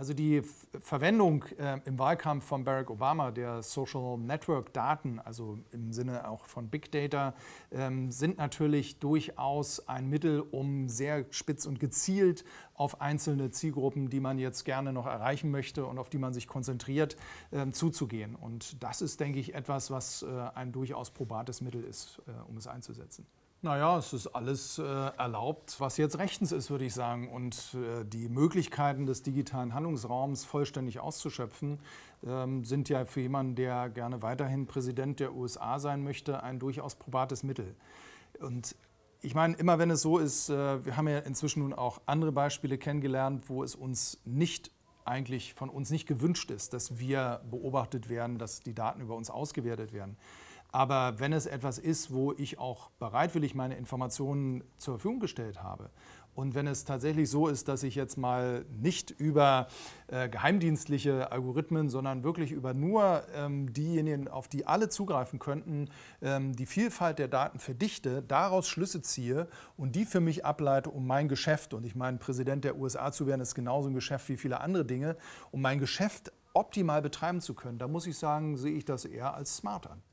Also die Verwendung äh, im Wahlkampf von Barack Obama der Social Network Daten, also im Sinne auch von Big Data, ähm, sind natürlich durchaus ein Mittel, um sehr spitz und gezielt auf einzelne Zielgruppen, die man jetzt gerne noch erreichen möchte und auf die man sich konzentriert, äh, zuzugehen. Und das ist, denke ich, etwas, was äh, ein durchaus probates Mittel ist, äh, um es einzusetzen. Naja, es ist alles äh, erlaubt, was jetzt rechtens ist, würde ich sagen. Und äh, die Möglichkeiten des digitalen Handlungsraums vollständig auszuschöpfen, ähm, sind ja für jemanden, der gerne weiterhin Präsident der USA sein möchte, ein durchaus probates Mittel. Und ich meine, immer wenn es so ist, äh, wir haben ja inzwischen nun auch andere Beispiele kennengelernt, wo es uns nicht eigentlich von uns nicht gewünscht ist, dass wir beobachtet werden, dass die Daten über uns ausgewertet werden. Aber wenn es etwas ist, wo ich auch bereitwillig meine Informationen zur Verfügung gestellt habe und wenn es tatsächlich so ist, dass ich jetzt mal nicht über äh, geheimdienstliche Algorithmen, sondern wirklich über nur ähm, diejenigen, auf die alle zugreifen könnten, ähm, die Vielfalt der Daten verdichte, daraus Schlüsse ziehe und die für mich ableite, um mein Geschäft, und ich meine, Präsident der USA zu werden, ist genauso ein Geschäft wie viele andere Dinge, um mein Geschäft optimal betreiben zu können, da muss ich sagen, sehe ich das eher als smart an.